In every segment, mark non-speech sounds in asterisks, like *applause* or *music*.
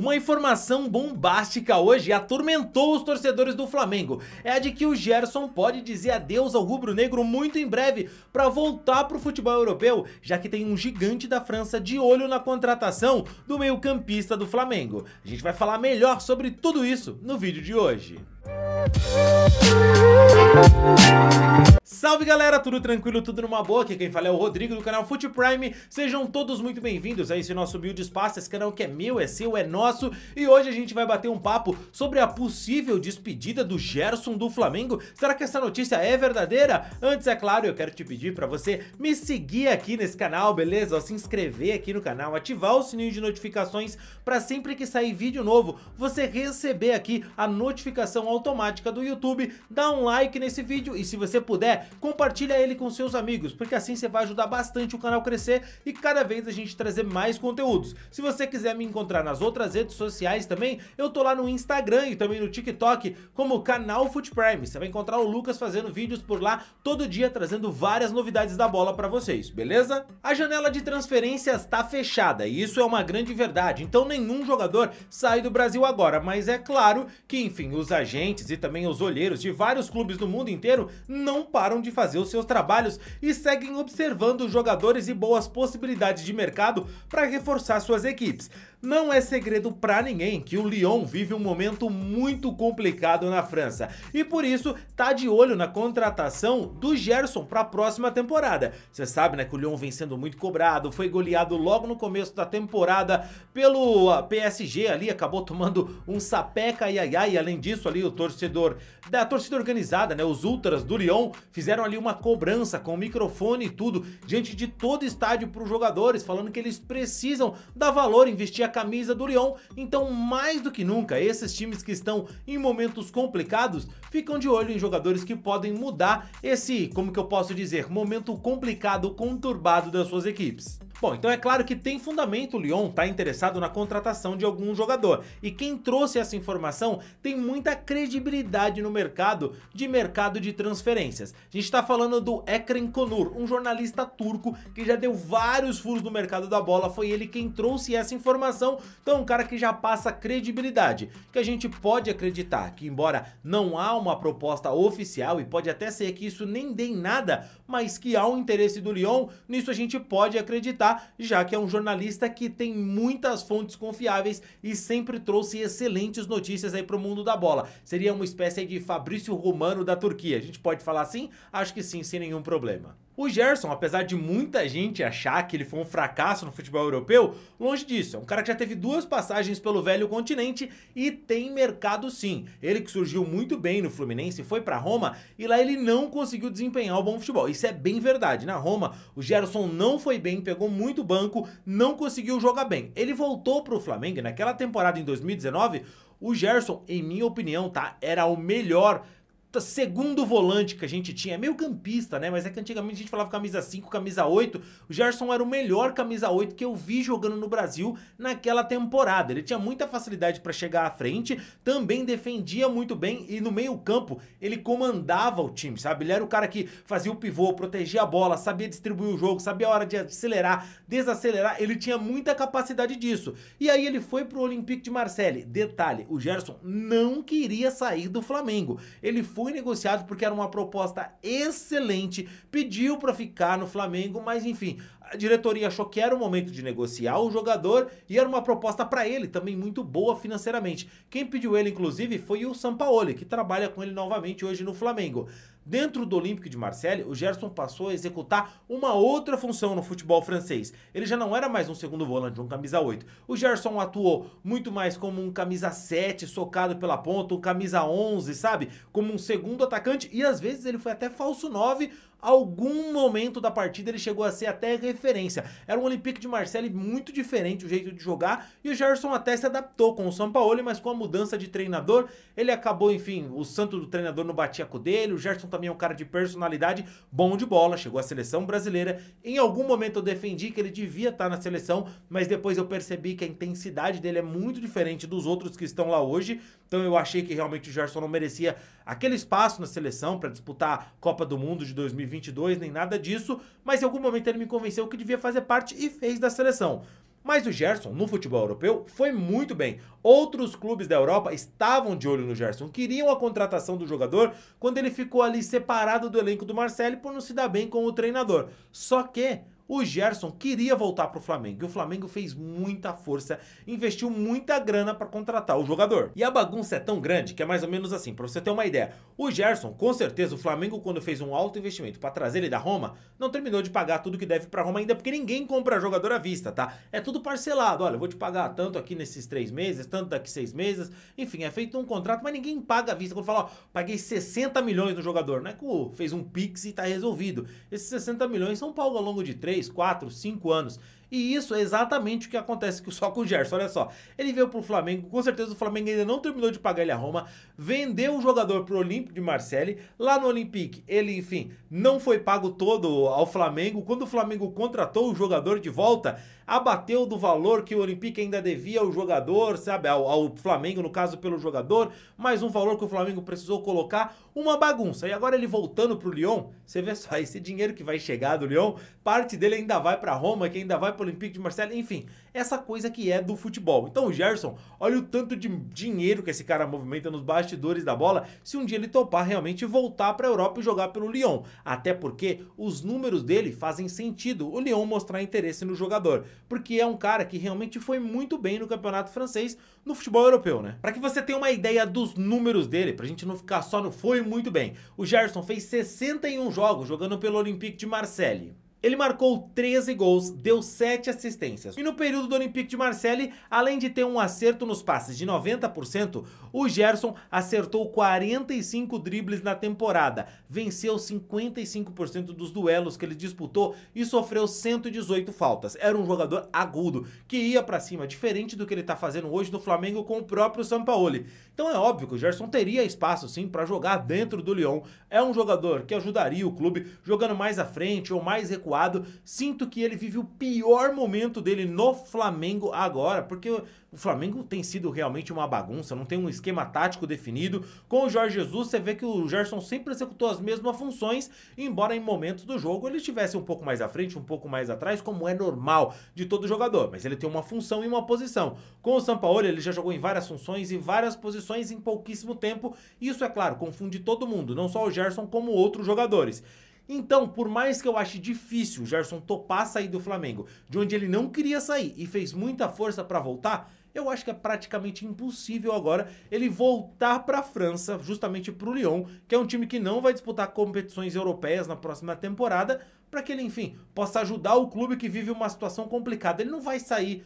Uma informação bombástica hoje atormentou os torcedores do Flamengo. É a de que o Gerson pode dizer adeus ao rubro-negro muito em breve para voltar para o futebol europeu, já que tem um gigante da França de olho na contratação do meio-campista do Flamengo. A gente vai falar melhor sobre tudo isso no vídeo de hoje. Música Salve galera, tudo tranquilo, tudo numa boa? Aqui quem fala é o Rodrigo do canal Foot Prime. Sejam todos muito bem-vindos a esse nosso Build Espaço, esse canal que é meu, é seu, é nosso. E hoje a gente vai bater um papo sobre a possível despedida do Gerson do Flamengo. Será que essa notícia é verdadeira? Antes, é claro, eu quero te pedir para você me seguir aqui nesse canal, beleza? se inscrever aqui no canal, ativar o sininho de notificações para sempre que sair vídeo novo, você receber aqui a notificação automática do YouTube. Dá um like nesse vídeo e se você puder, compartilha ele com seus amigos, porque assim você vai ajudar bastante o canal crescer e cada vez a gente trazer mais conteúdos. Se você quiser me encontrar nas outras redes sociais também, eu tô lá no Instagram e também no TikTok como canal Foot Prime. Você vai encontrar o Lucas fazendo vídeos por lá todo dia trazendo várias novidades da bola para vocês, beleza? A janela de transferências tá fechada e isso é uma grande verdade, então nenhum jogador sai do Brasil agora, mas é claro que, enfim, os agentes e também os olheiros de vários clubes do mundo inteiro não param param de fazer os seus trabalhos e seguem observando jogadores e boas possibilidades de mercado para reforçar suas equipes. Não é segredo para ninguém que o Lyon vive um momento muito complicado na França e por isso tá de olho na contratação do Gerson para a próxima temporada. Você sabe, né, que o Lyon vem sendo muito cobrado, foi goleado logo no começo da temporada pelo ah, PSG ali, acabou tomando um sapeca e ai ai, além disso ali o torcedor da torcida organizada, né, os ultras do Lyon fizeram ali uma cobrança com microfone e tudo diante de todo estádio para os jogadores, falando que eles precisam dar valor investir a camisa do Lyon, então mais do que nunca esses times que estão em momentos complicados ficam de olho em jogadores que podem mudar esse, como que eu posso dizer, momento complicado, conturbado das suas equipes. Bom, então é claro que tem fundamento o Lyon estar tá interessado na contratação de algum jogador. E quem trouxe essa informação tem muita credibilidade no mercado de mercado de transferências. A gente está falando do Ekrem Konur, um jornalista turco que já deu vários furos no mercado da bola. Foi ele quem trouxe essa informação. Então, um cara que já passa credibilidade, que a gente pode acreditar que, embora não há uma proposta oficial e pode até ser que isso nem dê em nada, mas que há um interesse do Lyon, nisso a gente pode acreditar comentar, já que é um jornalista que tem muitas fontes confiáveis e sempre trouxe excelentes notícias aí pro mundo da bola. Seria uma espécie de Fabrício Romano da Turquia. A gente pode falar assim? Acho que sim, sem nenhum problema. O Gerson, apesar de muita gente achar que ele foi um fracasso no futebol europeu, longe disso, é um cara que já teve duas passagens pelo velho continente e tem mercado sim. Ele que surgiu muito bem no Fluminense, foi para Roma e lá ele não conseguiu desempenhar o bom futebol. Isso é bem verdade. Na Roma, o Gerson não foi bem, pegou muito banco, não conseguiu jogar bem. Ele voltou pro Flamengo naquela temporada em 2019, o Gerson, em minha opinião, tá, era o melhor puta segundo volante que a gente tinha. É meio campista, né? Mas é que antigamente a gente falava camisa 5, camisa 8. O Gerson era o melhor camisa 8 que eu vi jogando no Brasil naquela temporada. Ele tinha muita facilidade para chegar à frente, também defendia muito bem e no meio-campo ele comandava o time, sabe? Ele era o cara que fazia o pivô, protegia a bola, sabia distribuir o jogo, sabia a hora de acelerar, desacelerar. Ele tinha muita capacidade disso. E aí ele foi pro Olympique de Marseille. Detalhe, o Gerson não queria sair do Flamengo. Ele foi foi negociado porque era uma proposta excelente, pediu para ficar no Flamengo, mas enfim, a diretoria achou que era o momento de negociar o jogador e era uma proposta para ele também muito boa financeiramente. Quem pediu ele, inclusive, foi o Sampaoli, que trabalha com ele novamente hoje no Flamengo. Dentro do Olímpico de Marseille, o Gerson passou a executar uma outra função no futebol francês. Ele já não era mais um segundo volante, um camisa 8. O Gerson atuou muito mais como um camisa 7 socado pela ponta, um camisa 11, sabe? Como um segundo atacante e às vezes ele foi até falso 9 algum momento da partida ele chegou a ser até referência. Era um Olympique de Marseille muito diferente o jeito de jogar e o Gerson até se adaptou com o Sampaoli, mas com a mudança de treinador, ele acabou, enfim, o santo do treinador não batia com dele, o Gerson também é um cara de personalidade, bom de bola, chegou à seleção brasileira. Em algum momento eu defendi que ele devia estar tá na seleção, mas depois eu percebi que a intensidade dele é muito diferente dos outros que estão lá hoje. Então eu achei que realmente o Gerson não merecia aquele espaço na seleção para disputar a Copa do Mundo de 2022, nem nada disso, mas em algum momento ele me convenceu que devia fazer parte e fez da seleção. Mas o Gerson, no futebol europeu, foi muito bem. Outros clubes da Europa estavam de olho no Gerson, queriam a contratação do jogador quando ele ficou ali separado do elenco do Marcelo por não se dar bem com o treinador. Só que o Gerson queria voltar para o Flamengo. E o Flamengo fez muita força, investiu muita grana para contratar o jogador. E a bagunça é tão grande que é mais ou menos assim, para você ter uma ideia. O Gerson, com certeza, o Flamengo quando fez um alto investimento para trazer ele da Roma, não terminou de pagar tudo que deve para Roma ainda, porque ninguém compra jogador à vista, tá? É tudo parcelado. Olha, eu vou te pagar tanto aqui nesses três meses, tanto daqui seis meses. Enfim, é feito um contrato, mas ninguém paga à vista. Quando fala, ó, paguei 60 milhões no jogador, não é que fez um pix e tá resolvido. Esses 60 milhões são pago ao longo de três 3, 4, 5 anos. E isso é exatamente o que acontece só com o Gerson. Olha só, ele veio para o Flamengo, com certeza o Flamengo ainda não terminou de pagar ele a Roma, vendeu o jogador para o Olímpico de Marseille. Lá no Olympique, ele, enfim, não foi pago todo ao Flamengo. Quando o Flamengo contratou o jogador de volta, abateu do valor que o Olympique ainda devia ao jogador, sabe, ao, ao Flamengo, no caso, pelo jogador, mais um valor que o Flamengo precisou colocar, uma bagunça. E agora ele voltando para o Lyon, você vê só, *laughs* esse dinheiro que vai chegar do Lyon, parte dele ainda vai para Roma, que ainda vai para o Olympique de Marselha, enfim, essa coisa que é do futebol. Então o Gerson, olha o tanto de dinheiro que esse cara movimenta nos bastidores da bola, se um dia ele topar realmente voltar para a Europa e jogar pelo Lyon, até porque os números dele fazem sentido o Lyon mostrar interesse no jogador, porque é um cara que realmente foi muito bem no campeonato francês, no futebol europeu, né? Para que você tenha uma ideia dos números dele, pra gente não ficar só no foi muito bem. O Gerson fez 61 jogos jogando pelo Olympique de Marseille. Ele marcou 13 gols, deu 7 assistências. E no período do Olympique de Marseille, além de ter um acerto nos passes de 90%, o Gerson acertou 45 dribles na temporada, venceu 55% dos duelos que ele disputou e sofreu 118 faltas. Era um jogador agudo, que ia para cima, diferente do que ele tá fazendo hoje no Flamengo com o próprio Sampaoli. Então é óbvio que o Gerson teria espaço sim para jogar dentro do Lyon. É um jogador que ajudaria o clube jogando mais à frente ou mais recuado Sinto que ele vive o pior momento dele no Flamengo agora, porque o Flamengo tem sido realmente uma bagunça, não tem um esquema tático definido. Com o Jorge Jesus, você vê que o Gerson sempre executou as mesmas funções, embora em momentos do jogo ele estivesse um pouco mais à frente, um pouco mais atrás, como é normal de todo jogador, mas ele tem uma função e uma posição. Com o Sampaoli, ele já jogou em várias funções e várias posições em pouquíssimo tempo. Isso, é claro, confunde todo mundo, não só o Gerson, como outros jogadores. Então, por mais que eu ache difícil o Gerson topar sair do Flamengo, de onde ele não queria sair e fez muita força para voltar, eu acho que é praticamente impossível agora ele voltar para a França, justamente para o Lyon, que é um time que não vai disputar competições europeias na próxima temporada, para que ele, enfim, possa ajudar o clube que vive uma situação complicada. Ele não vai sair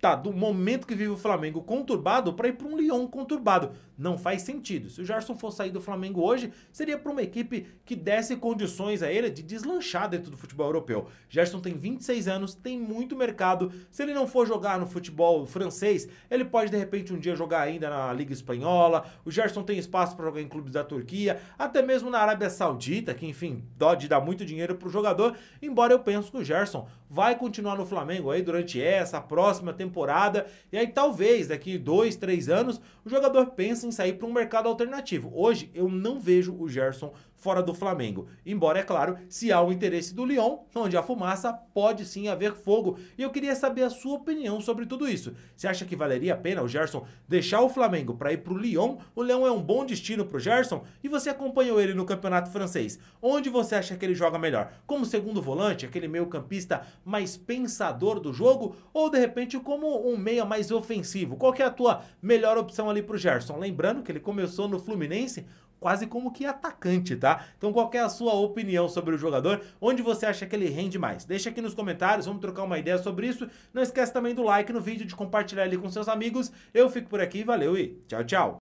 tá, do momento que vive o Flamengo conturbado para ir para um Lyon conturbado. Não faz sentido. Se o Gerson for sair do Flamengo hoje, seria para uma equipe que desse condições a ele de deslanchar dentro do futebol europeu. Gerson tem 26 anos, tem muito mercado. Se ele não for jogar no futebol francês, ele pode de repente um dia jogar ainda na Liga Espanhola. O Gerson tem espaço para jogar em clubes da Turquia, até mesmo na Arábia Saudita, que enfim, Dodge dá muito dinheiro para o jogador. Embora eu pense que o Gerson vai continuar no Flamengo aí durante essa próxima temporada. E aí talvez daqui dois, três anos, o jogador pense sair para um mercado alternativo. Hoje eu não vejo o Gerson fora do Flamengo. Embora, é claro, se há o interesse do Lyon, onde há fumaça, pode sim haver fogo. E eu queria saber a sua opinião sobre tudo isso. Você acha que valeria a pena o Gerson deixar o Flamengo para ir para o Lyon? O Lyon é um bom destino para o Gerson? E você acompanhou ele no Campeonato Francês. Onde você acha que ele joga melhor? Como segundo volante, aquele meio campista mais pensador do jogo? Ou, de repente, como um meia mais ofensivo? Qual é a tua melhor opção ali para o Gerson? Lembrando que ele começou no Fluminense, quase como que atacante, tá? Então qual é a sua opinião sobre o jogador? Onde você acha que ele rende mais? Deixa aqui nos comentários, vamos trocar uma ideia sobre isso. Não esquece também do like no vídeo, de compartilhar ele com seus amigos. Eu fico por aqui, valeu e tchau, tchau!